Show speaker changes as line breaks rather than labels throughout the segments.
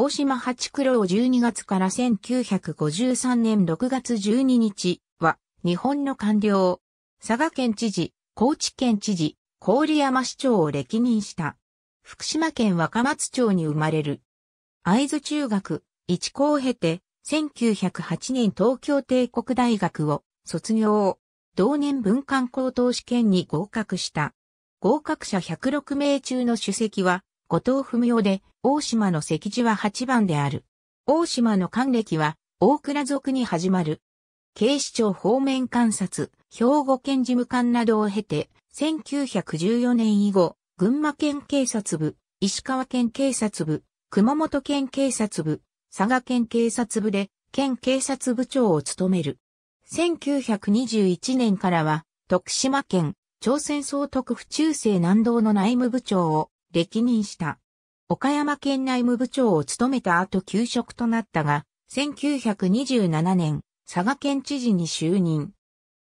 大島八九郎12月から1953年6月12日は日本の官僚、佐賀県知事、高知県知事、郡山市長を歴任した。福島県若松町に生まれる。会津中学、一校を経て、1908年東京帝国大学を卒業。同年文官高等試験に合格した。合格者106名中の主席は、後藤文雄で、大島の石字は8番である。大島の官歴は、大倉族に始まる。警視庁方面観察、兵庫県事務官などを経て、1914年以後、群馬県警察部、石川県警察部、熊本県警察部、佐賀県警察部で、県警察部長を務める。1921年からは、徳島県、朝鮮総督府中世南道の内務部長を、歴任した。岡山県内務部長を務めた後休職となったが、1927年、佐賀県知事に就任。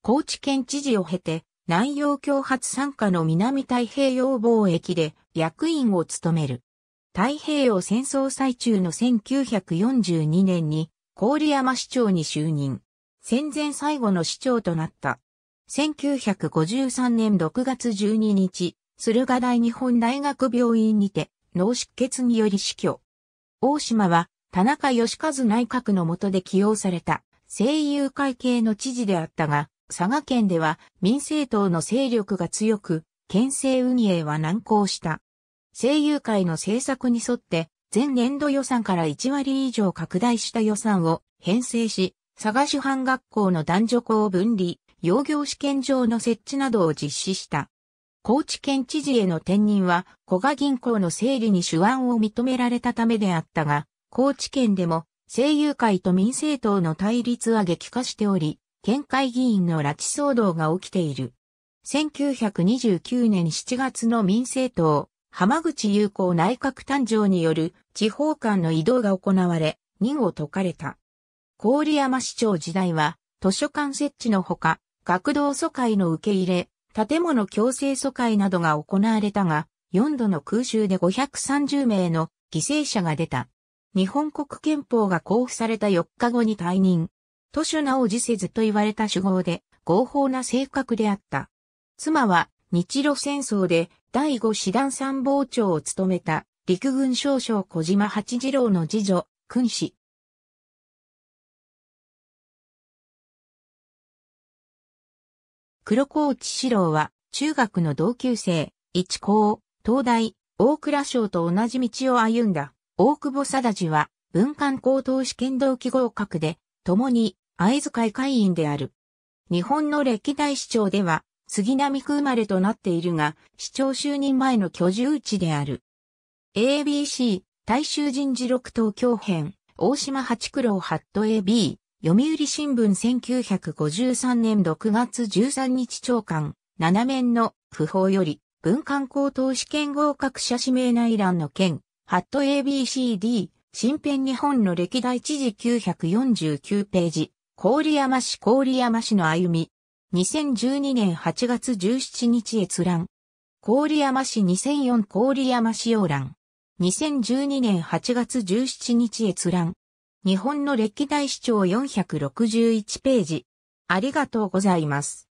高知県知事を経て、南洋共発参加の南太平洋貿易で役員を務める。太平洋戦争最中の1942年に郡山市長に就任。戦前最後の市長となった。1953年6月12日、駿河台日本大学病院にて脳出血により死去。大島は田中義和内閣の下で起用された声優会系の知事であったが、佐賀県では民政党の勢力が強く、県政運営は難航した。声優会の政策に沿って前年度予算から1割以上拡大した予算を編成し、佐賀市販学校の男女校分離、養業試験場の設置などを実施した。高知県知事への転任は、古賀銀行の整理に手腕を認められたためであったが、高知県でも、声優会と民政党の対立は激化しており、県会議員の拉致騒動が起きている。1929年7月の民政党、浜口友好内閣誕生による地方間の移動が行われ、任を解かれた。郡山市長時代は、図書館設置のほか、学童疎開の受け入れ、建物強制疎開などが行われたが、4度の空襲で530名の犠牲者が出た。日本国憲法が交付された4日後に退任。都市名を辞せずと言われた主語で合法な性格であった。妻は日露戦争で第5師団参謀長を務めた陸軍少将小島八次郎の次女、君子、黒河内志郎は、中学の同級生、一高、東大、大倉省と同じ道を歩んだ。大久保貞治は、文官高等試験同期合格で、共に、会図会会員である。日本の歴代市長では、杉並区生まれとなっているが、市長就任前の居住地である。ABC、大衆人事録東京編、大島八九郎ハット AB、読売新聞1953年6月13日長官、7面の不法より、文官高等試験合格者指名内覧の件、ハット ABCD、新編日本の歴代知事949ページ、郡山市郡山市の歩み、2012年8月17日閲覧、郡山市2004郡山市要覧、2012年8月17日閲覧、日本の歴代史長461ページ。ありがとうございます。